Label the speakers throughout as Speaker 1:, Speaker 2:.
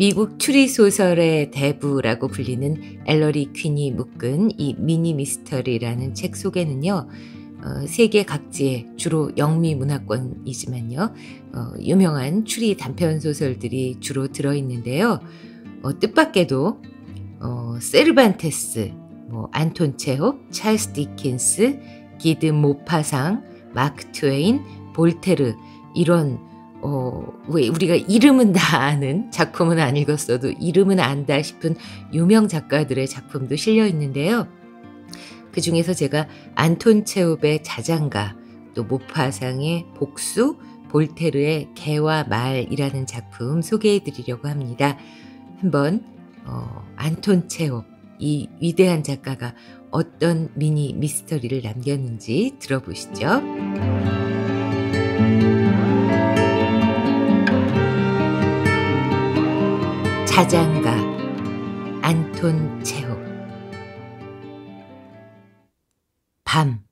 Speaker 1: 미국 추리 소설의 대부라고 불리는 엘러리 퀸이 묶은 이 미니 미스터리라는 책 속에는요. 어, 세계 각지의 주로 영미 문화권이지만요. 어, 유명한 추리 단편 소설들이 주로 들어 있는데요. 어, 뜻밖에도 어, 세르반테스, 뭐 안톤 체홉, 찰스 디킨스, 기드 모파상, 마크 트웨인, 볼테르 이런 어, 왜 우리가 이름은 다 아는 작품은 안 읽었어도 이름은 안다 싶은 유명 작가들의 작품도 실려 있는데요. 그 중에서 제가 안톤 체홉의 자장가, 또 모파상의 복수, 볼테르의 개와 말이라는 작품 소개해 드리려고 합니다. 한번 어, 안톤 체홉 이 위대한 작가가 어떤 미니 미스터리를 남겼는지 들어보시죠. 자장가 안톤 체호 밤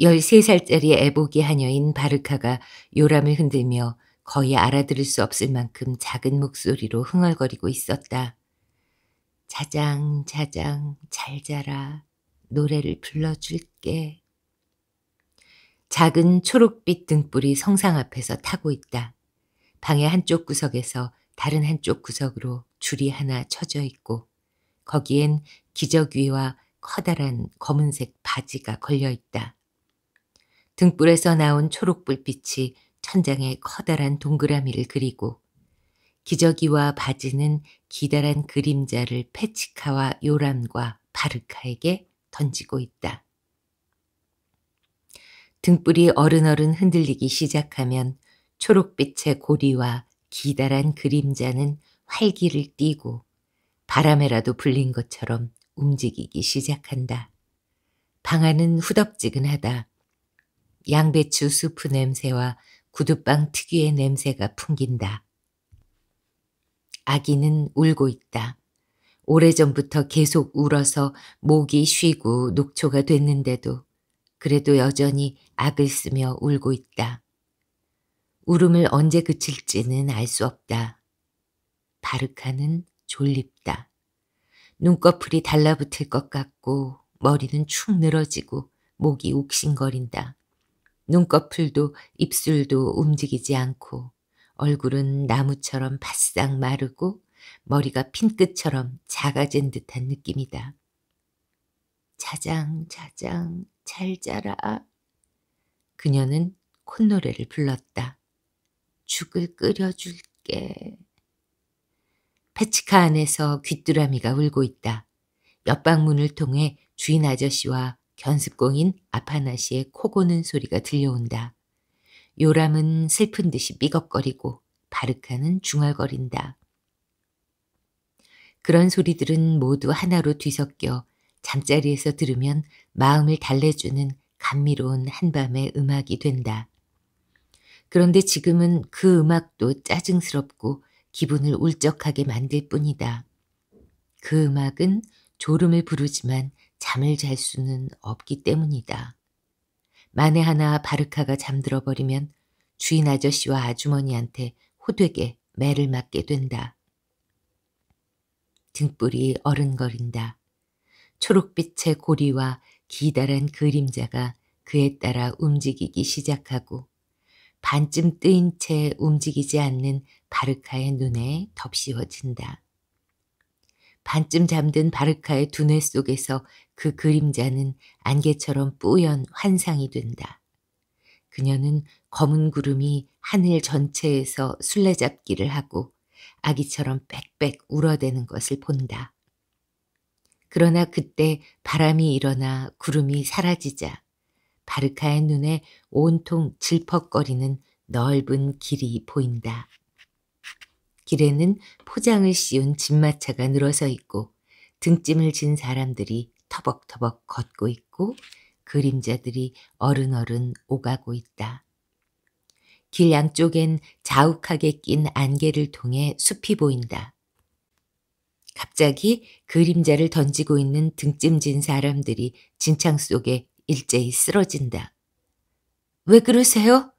Speaker 1: 13살짜리 애보기 하녀인 바르카가 요람을 흔들며 거의 알아들을 수 없을 만큼 작은 목소리로 흥얼거리고 있었다. 자장 자장 잘 자라 노래를 불러줄게. 작은 초록빛 등불이 성상 앞에서 타고 있다. 방의 한쪽 구석에서 다른 한쪽 구석으로 줄이 하나 쳐져 있고 거기엔 기저귀와 커다란 검은색 바지가 걸려 있다. 등불에서 나온 초록불빛이 천장에 커다란 동그라미를 그리고 기저귀와 바지는 기다란 그림자를 페치카와 요람과 바르카에게 던지고 있다. 등불이 어른어른 흔들리기 시작하면 초록빛의 고리와 기다란 그림자는 활기를 띠고 바람에라도 불린 것처럼 움직이기 시작한다. 방 안은 후덥지근하다. 양배추 수프 냄새와 구두빵 특유의 냄새가 풍긴다. 아기는 울고 있다. 오래전부터 계속 울어서 목이 쉬고 녹초가 됐는데도 그래도 여전히 악을 쓰며 울고 있다. 울음을 언제 그칠지는 알 수 없다. 바르카는 졸립다. 눈꺼풀이 달라붙을 것 같고 머리는 축 늘어지고 목이 욱신거린다. 눈꺼풀도 입술도 움직이지 않고 얼굴은 나무처럼 바싹 마르고 머리가 핀끝처럼 작아진 듯한 느낌이다. 자장 자장 잘 자라. 그녀는 콧노래를 불렀다. 죽을 끓여줄게. 패치카 안에서 귀뚜라미가 울고 있다. 옆방 문을 통해 주인 아저씨와 견습공인 아파나 시의코 고는 소리가 들려온다. 요람은 슬픈 듯이 삐걱거리고 바르카는 중얼거린다. 그런 소리들은 모두 하나로 뒤섞여 잠자리에서 들으면 마음을 달래주는 감미로운 한밤의 음악이 된다. 그런데 지금은 그 음악도 짜증스럽고 기분을 울적하게 만들 뿐이다. 그 음악은 졸음을 부르지만 잠을 잘 수는 없기 때문이다. 만에 하나 바르카가 잠들어 버리면 주인 아저씨와 아주머니한테 호되게 매를 맞게 된다. 등불이 어른거린다. 초록빛의 고리와 기다란 그림자가 그에 따라 움직이기 시작하고 반쯤 뜨인 채 움직이지 않는 바르카의 눈에 덮씌워진다. 반쯤 잠든 바르카의 두뇌 속에서 그 그림자는 안개처럼 뿌연 환상이 된다. 그녀는 검은 구름이 하늘 전체에서 술래잡기를 하고 아기처럼 빽빽 울어대는 것을 본다. 그러나 그때 바람이 일어나 구름이 사라지자 바르카의 눈에 온통 질퍽거리는 넓은 길이 보인다. 길에는 포장을 씌운 짐마차가 늘어서 있고 등짐을 진 사람들이 터벅터벅 걷고 있고 그림자들이 어른어른 오가고 있다. 길 양쪽엔 자욱하게 낀 안개를 통해 숲이 보인다. 갑자기 그림자를 던지고 있는 등짐진 사람들이 진창 속에 일제히 쓰러진다. 왜 그러세요?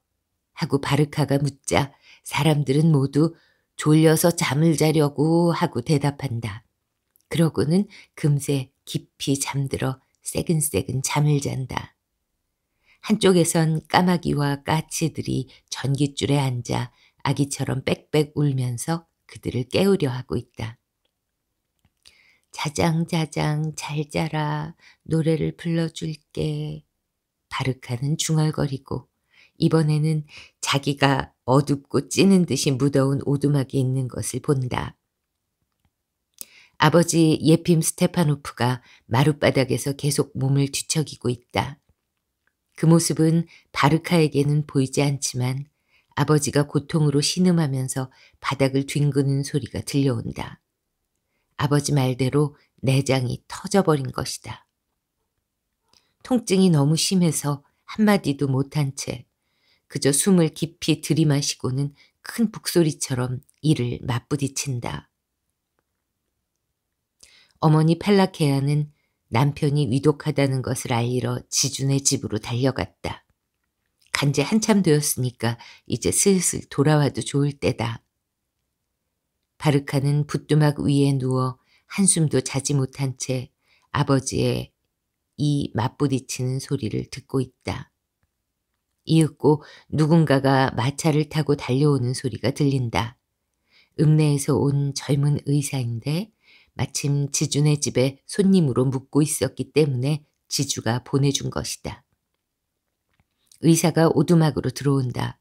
Speaker 1: 하고 바르카가 묻자 사람들은 모두 졸려서 잠을 자려고 하고 대답한다. 그러고는 금세 깊이 잠들어 새근새근 잠을 잔다. 한쪽에선 까마귀와 까치들이 전깃줄에 앉아 아기처럼 빽빽 울면서 그들을 깨우려 하고 있다. 자장자장 잘 자라 노래를 불러줄게. 바르카는 중얼거리고 이번에는 자기가 어둡고 찌는 듯이 무더운 오두막이 있는 것을 본다. 아버지 예핌 스테파노프가 마룻바닥에서 계속 몸을 뒤척이고 있다. 그 모습은 바르카에게는 보이지 않지만 아버지가 고통으로 신음하면서 바닥을 뒹구는 소리가 들려온다. 아버지 말대로 내장이 터져버린 것이다. 통증이 너무 심해서 한마디도 못한 채 그저 숨을 깊이 들이마시고는 큰 북소리처럼 이를 맞부딪힌다. 어머니 팔라케아는 남편이 위독하다는 것을 알리러 지준의 집으로 달려갔다. 간지 한참 되었으니까 이제 슬슬 돌아와도 좋을 때다. 바르카는 붓두막 위에 누워 한숨도 자지 못한 채 아버지의 이 맞부딪히는 소리를 듣고 있다. 이윽고 누군가가 마차를 타고 달려오는 소리가 들린다. 읍내에서 온 젊은 의사인데 마침 지준의 집에 손님으로 묵고 있었기 때문에 지주가 보내준 것이다. 의사가 오두막으로 들어온다.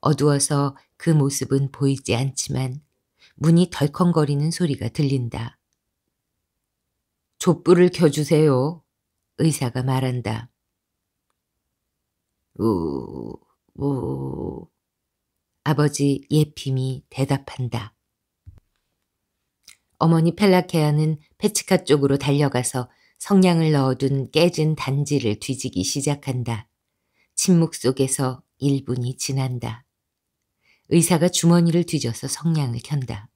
Speaker 1: 어두워서 그 모습은 보이지 않지만 문이 덜컹거리는 소리가 들린다. 족불을 켜주세요. 의사가 말한다. 우, 우. 아버지 예핌이 대답한다. 어머니 펠라케아는 페치카 쪽으로 달려가서 성냥을 넣어둔 깨진 단지를 뒤지기 시작한다. 침묵 속에서 1분이 지난다. 의사가 주머니를 뒤져서 성냥을 켠다.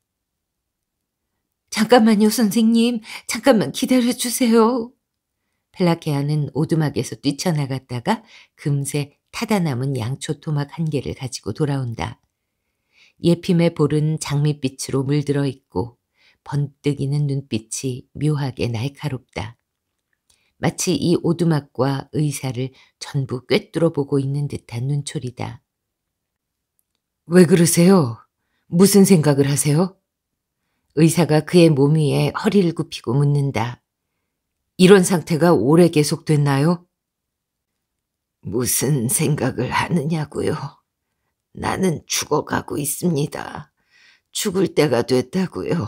Speaker 1: 잠깐만요, 선생님. 잠깐만 기다려 주세요. 펠라케아는 오두막에서 뛰쳐나갔다가 금세 타다 남은 양초 토막 한 개를 가지고 돌아온다. 예핌의 볼은 장밋빛으로 물들어 있고 번뜩이는 눈빛이 묘하게 날카롭다. 마치 이 오두막과 의사를 전부 꿰뚫어 보고 있는 듯한 눈초리다. 왜 그러세요? 무슨 생각을 하세요? 의사가 그의 몸 위에 허리를 굽히고 묻는다. 이런 상태가 오래 계속됐나요? 무슨 생각을 하느냐고요. 나는 죽어가고 있습니다. 죽을 때가 됐다고요.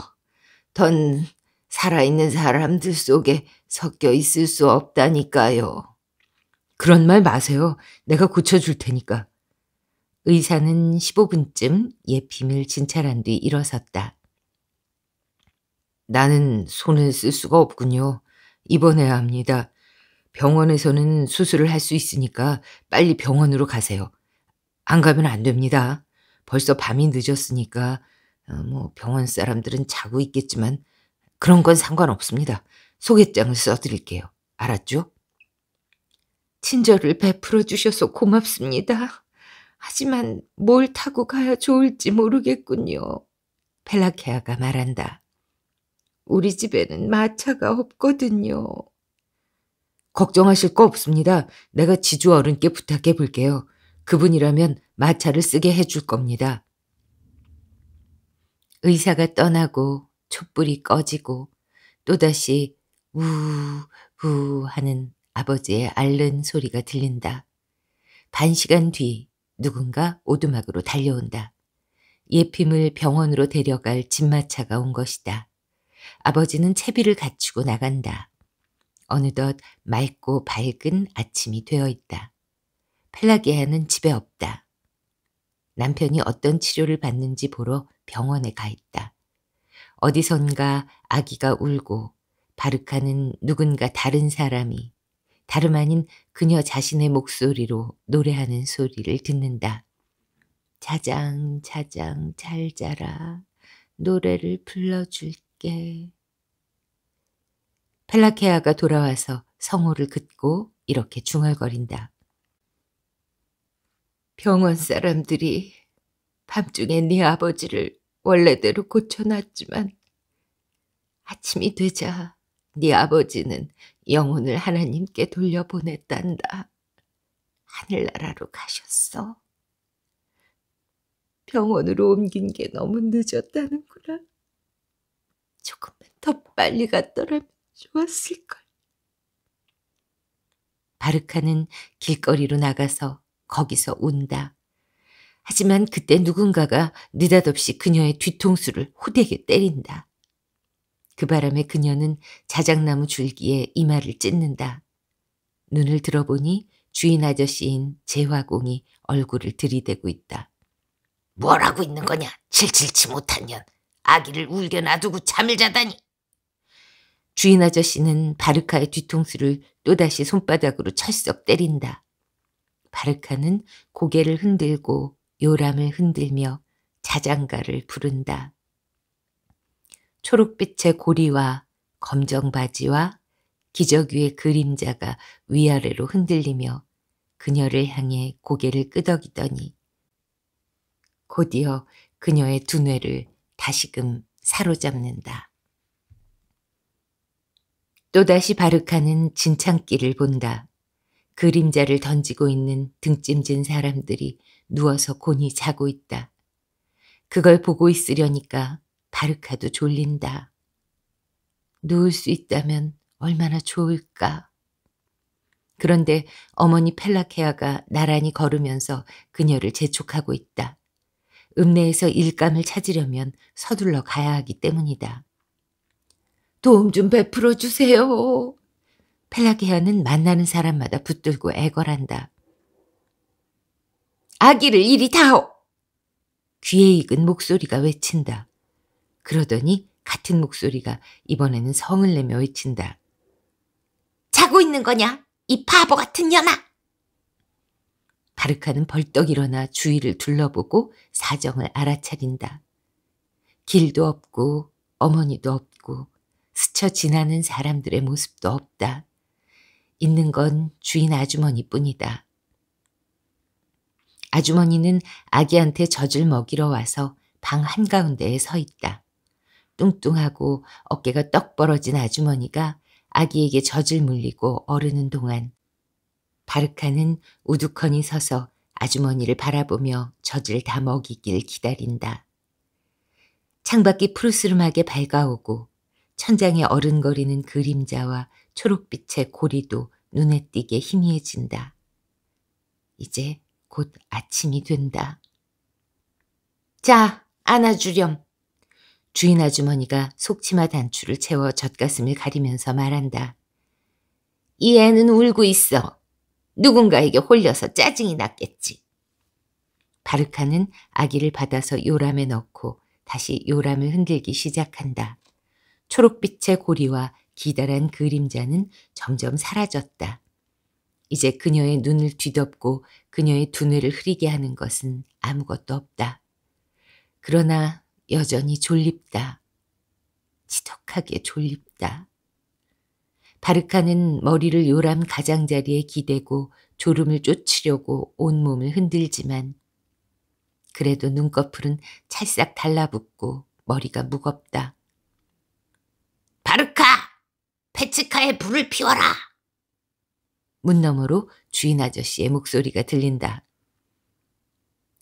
Speaker 1: 던 살아있는 사람들 속에 섞여 있을 수 없다니까요. 그런 말 마세요. 내가 고쳐줄 테니까. 의사는 15분쯤 옛 비밀 진찰한 뒤 일어섰다. 나는 손을 쓸 수가 없군요. 입원해야 합니다. 병원에서는 수술을 할 수 있으니까 빨리 병원으로 가세요. 안 가면 안 됩니다. 벌써 밤이 늦었으니까 어, 뭐 병원 사람들은 자고 있겠지만 그런 건 상관없습니다. 소개장을 써드릴게요. 알았죠? 친절을 베풀어 주셔서 고맙습니다. 하지만 뭘 타고 가야 좋을지 모르겠군요. 펠라케아가 말한다. 우리 집에는 마차가 없거든요. 걱정하실 거 없습니다. 내가 지주 어른께 부탁해 볼게요. 그분이라면 마차를 쓰게 해 줄 겁니다. 의사가 떠나고 촛불이 꺼지고 또다시 우우 하는 아버지의 앓는 소리가 들린다. 반 시간 뒤 누군가 오두막으로 달려온다. 예핌을 병원으로 데려갈 집마차가 온 것이다. 아버지는 채비를 갖추고 나간다. 어느덧 맑고 밝은 아침이 되어 있다. 펠라기아는 집에 없다. 남편이 어떤 치료를 받는지 보러 병원에 가 있다. 어디선가 아기가 울고 바르카는 누군가 다른 사람이 다름 아닌 그녀 자신의 목소리로 노래하는 소리를 듣는다. 자장, 자장, 잘 자라. 노래를 불러줄게. 펠라케아가 돌아와서 성호를 긋고 이렇게 중얼거린다. 병원 사람들이 밤중에 네 아버지를 원래대로 고쳐놨지만 아침이 되자 네 아버지는 영혼을 하나님께 돌려보냈단다. 하늘나라로 가셨어. 병원으로 옮긴 게 너무 늦었다는구나. 조금만 더 빨리 갔더라면 좋았을걸. 바르카는 길거리로 나가서 거기서 운다. 하지만 그때 누군가가 느닷없이 그녀의 뒤통수를 호되게 때린다. 그 바람에 그녀는 자작나무 줄기에 이마를 찢는다. 눈을 들어보니 주인 아저씨인 재화공이 얼굴을 들이대고 있다. 뭐라고 있는 거냐? 칠칠치 못한 년. 아기를 울겨 놔두고 잠을 자다니. 주인 아저씨는 바르카의 뒤통수를 또다시 손바닥으로 철썩 때린다. 바르카는 고개를 흔들고 요람을 흔들며 자장가를 부른다. 초록빛의 고리와 검정 바지와 기저귀의 그림자가 위아래로 흔들리며 그녀를 향해 고개를 끄덕이더니 곧이어 그녀의 두뇌를 다시금 사로잡는다. 또다시 바르카는 진창길을 본다. 그림자를 던지고 있는 등짐진 사람들이 누워서 곤히 자고 있다. 그걸 보고 있으려니까 바르카도 졸린다. 누울 수 있다면 얼마나 좋을까. 그런데 어머니 펠라케아가 나란히 걸으면서 그녀를 재촉하고 있다. 읍내에서 일감을 찾으려면 서둘러 가야 하기 때문이다. 도움 좀 베풀어 주세요. 펠라케아는 만나는 사람마다 붙들고 애걸한다. 아기를 이리 다오! 귀에 익은 목소리가 외친다. 그러더니 같은 목소리가 이번에는 성을 내며 외친다. 자고 있는 거냐? 이 바보 같은 년아! 바르카는 벌떡 일어나 주위를 둘러보고 사정을 알아차린다. 길도 없고 어머니도 없고 스쳐 지나는 사람들의 모습도 없다. 있는 건 주인 아주머니뿐이다. 아주머니는 아기한테 젖을 먹이러 와서 방 한가운데에 서 있다. 뚱뚱하고 어깨가 떡 벌어진 아주머니가 아기에게 젖을 물리고 어르는 동안 바르카는 우두커니 서서 아주머니를 바라보며 젖을 다 먹이길 기다린다. 창밖이 푸르스름하게 밝아오고 천장에 어른거리는 그림자와 초록빛의 고리도 눈에 띄게 희미해진다. 이제 곧 아침이 된다. 자, 안아주렴. 주인 아주머니가 속치마 단추를 채워 젖가슴을 가리면서 말한다. 이 애는 울고 있어. 누군가에게 홀려서 짜증이 났겠지. 바르카는 아기를 받아서 요람에 넣고 다시 요람을 흔들기 시작한다. 초록빛의 고리와 기다란 그림자는 점점 사라졌다. 이제 그녀의 눈을 뒤덮고 그녀의 두뇌를 흐리게 하는 것은 아무것도 없다. 그러나 여전히 졸립다. 지독하게 졸립다. 바르카는 머리를 요람 가장자리에 기대고 졸음을 쫓으려고 온몸을 흔들지만 그래도 눈꺼풀은 찰싹 달라붙고 머리가 무겁다. 바르카! 페츠카에 불을 피워라! 문 너머로 주인 아저씨의 목소리가 들린다.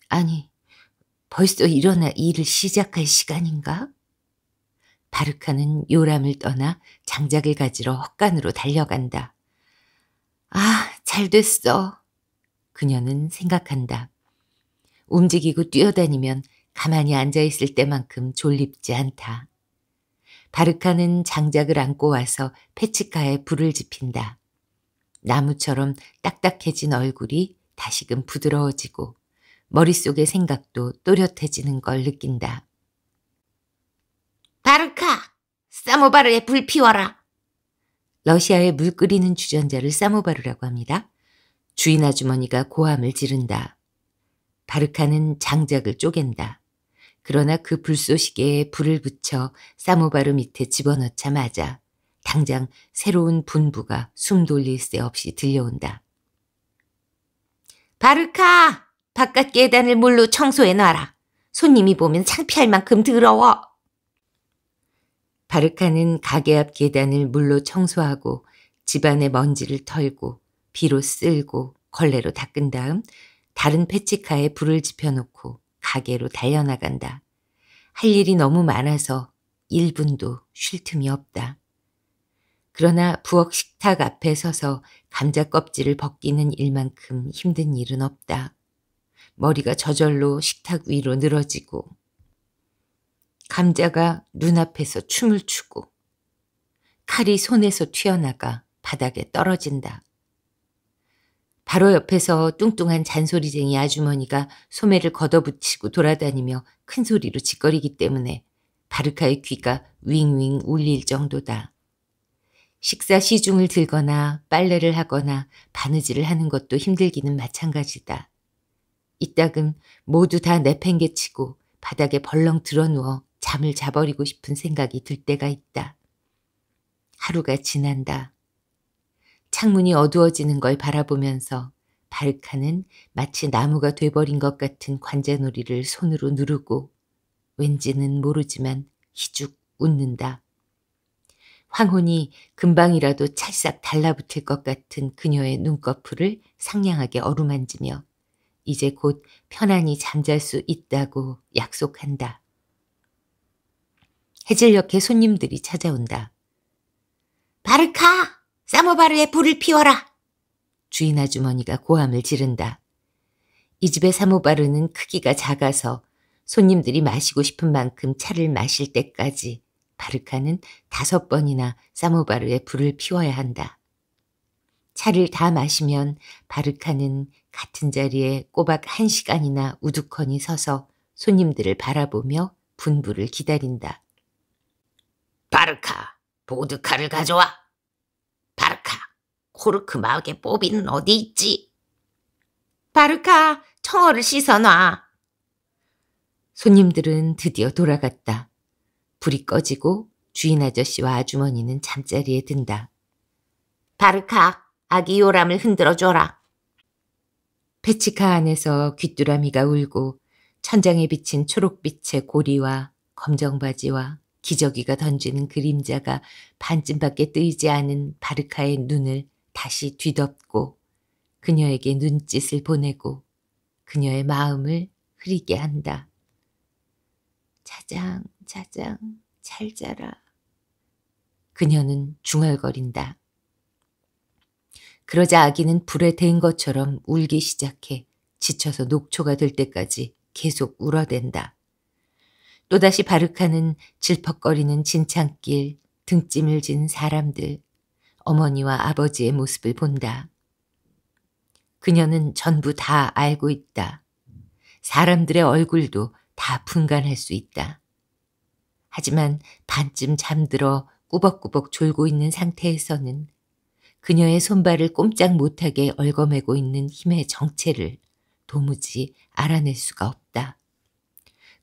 Speaker 1: 아니, 벌써 일어나 일을 시작할 시간인가? 바르카는 요람을 떠나 장작을 가지러 헛간으로 달려간다. 아, 잘 됐어. 그녀는 생각한다. 움직이고 뛰어다니면 가만히 앉아있을 때만큼 졸립지 않다. 바르카는 장작을 안고 와서 패치카에 불을 지핀다. 나무처럼 딱딱해진 얼굴이 다시금 부드러워지고 머릿속의 생각도 또렷해지는 걸 느낀다. 바르카! 사모바르의불 피워라! 러시아의 물 끓이는 주전자를 사모바르라고 합니다. 주인 아주머니가 고함을 지른다. 바르카는 장작을 쪼갠다. 그러나 그 불쏘시개에 불을 붙여 사모바르 밑에 집어넣자마자 당장 새로운 분부가 숨 돌릴 새 없이 들려온다. 바르카! 바깥 계단을 물로 청소해놔라. 손님이 보면 창피할 만큼 더러워. 바르카는 가게 앞 계단을 물로 청소하고 집안의 먼지를 털고 비로 쓸고 걸레로 닦은 다음 다른 패치카에 불을 지펴놓고 가게로 달려나간다. 할 일이 너무 많아서 1분도 쉴 틈이 없다. 그러나 부엌 식탁 앞에 서서 감자 껍질을 벗기는 일만큼 힘든 일은 없다. 머리가 저절로 식탁 위로 늘어지고 감자가 눈앞에서 춤을 추고 칼이 손에서 튀어나가 바닥에 떨어진다. 바로 옆에서 뚱뚱한 잔소리쟁이 아주머니가 소매를 걷어붙이고 돌아다니며 큰 소리로 짓거리기 때문에 바르카의 귀가 윙윙 울릴 정도다. 식사 시중을 들거나 빨래를 하거나 바느질을 하는 것도 힘들기는 마찬가지다. 이따금 모두 다 내팽개치고 바닥에 벌렁 드러누워 잠을 자버리고 싶은 생각이 들 때가 있다. 하루가 지난다. 창문이 어두워지는 걸 바라보면서 발칸은 마치 나무가 돼버린 것 같은 관자놀이를 손으로 누르고 왠지는 모르지만 희죽 웃는다. 황혼이 금방이라도 찰싹 달라붙을 것 같은 그녀의 눈꺼풀을 상냥하게 어루만지며 이제 곧 편안히 잠잘 수 있다고 약속한다. 해질녘에 손님들이 찾아온다. 바르카! 사모바르에 불을 피워라! 주인 아주머니가 고함을 지른다. 이 집의 사모바르는 크기가 작아서 손님들이 마시고 싶은 만큼 차를 마실 때까지 바르카는 다섯 번이나 사모바르에 불을 피워야 한다. 차를 다 마시면 바르카는 같은 자리에 꼬박 한 시간이나 우두커니 서서 손님들을 바라보며 분부를 기다린다. 바르카, 보드카를 가져와. 바르카, 코르크 마개 뽀이는 어디 있지? 바르카, 청어를 씻어놔. 손님들은 드디어 돌아갔다. 불이 꺼지고 주인 아저씨와 아주머니는 잠자리에 든다. 바르카, 아기 요람을 흔들어줘라. 배치카 안에서 귀뚜라미가 울고 천장에 비친 초록빛의 고리와 검정바지와 기저귀가 던지는 그림자가 반쯤밖에 뜨이지 않은 바르카의 눈을 다시 뒤덮고 그녀에게 눈짓을 보내고 그녀의 마음을 흐리게 한다. 자장, 자장, 잘 자라. 그녀는 중얼거린다. 그러자 아기는 불에 댄 것처럼 울기 시작해 지쳐서 녹초가 될 때까지 계속 울어댄다. 또다시 바르카는 질퍽거리는 진창길, 등짐을 진 사람들, 어머니와 아버지의 모습을 본다. 그녀는 전부 다 알고 있다. 사람들의 얼굴도 다 분간할 수 있다. 하지만 반쯤 잠들어 꾸벅꾸벅 졸고 있는 상태에서는 그녀의 손발을 꼼짝 못하게 얽어매고 있는 힘의 정체를 도무지 알아낼 수가 없다.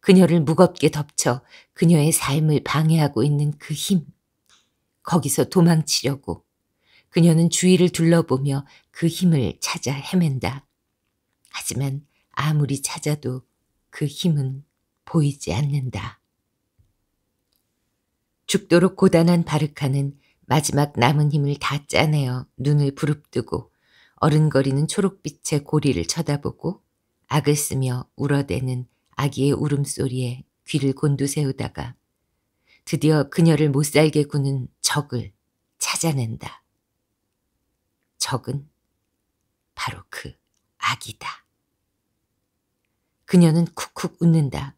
Speaker 1: 그녀를 무겁게 덮쳐 그녀의 삶을 방해하고 있는 그 힘. 거기서 도망치려고 그녀는 주위를 둘러보며 그 힘을 찾아 헤맨다. 하지만 아무리 찾아도 그 힘은 보이지 않는다. 죽도록 고단한 바르카는 마지막 남은 힘을 다 짜내어 눈을 부릅뜨고 어른거리는 초록빛의 고리를 쳐다보고 악을 쓰며 울어대는 아기의 울음소리에 귀를 곤두세우다가 드디어 그녀를 못살게 구는 적을 찾아낸다. 적은 바로 그 악이다. 그녀는 쿡쿡 웃는다.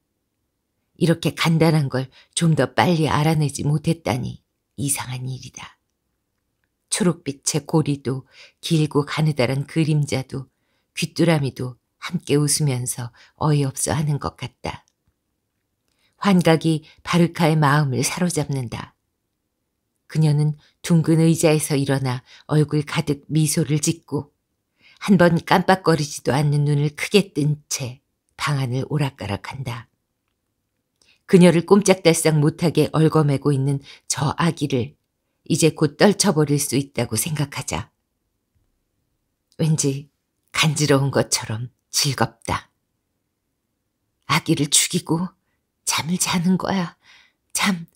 Speaker 1: 이렇게 간단한 걸 좀 더 빨리 알아내지 못했다니. 이상한 일이다. 초록빛의 고리도 길고 가느다란 그림자도 귀뚜라미도 함께 웃으면서 어이없어 하는 것 같다. 환각이 바르카의 마음을 사로잡는다. 그녀는 둥근 의자에서 일어나 얼굴 가득 미소를 짓고 한 번 깜빡거리지도 않는 눈을 크게 뜬 채 방 안을 오락가락한다. 그녀를 꼼짝달싹 못하게 얼거매고 있는 저 아기를 이제 곧 떨쳐버릴 수 있다고 생각하자. 왠지 간지러운 것처럼 즐겁다. 아기를 죽이고 잠을 자는 거야. 잠,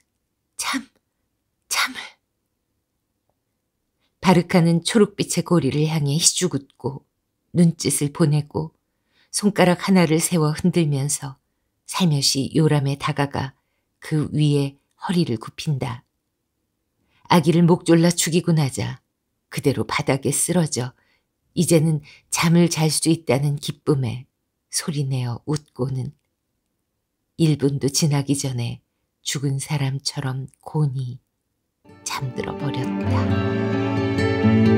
Speaker 1: 잠, 잠을. 바르카는 초록빛의 고리를 향해 희죽웃고 눈짓을 보내고 손가락 하나를 세워 흔들면서 살며시 요람에 다가가 그 위에 허리를 굽힌다. 아기를 목 졸라 죽이고 나자 그대로 바닥에 쓰러져 이제는 잠을 잘 수 있다는 기쁨에 소리내어 웃고는 1분도 지나기 전에 죽은 사람처럼 곤히 잠들어 버렸다.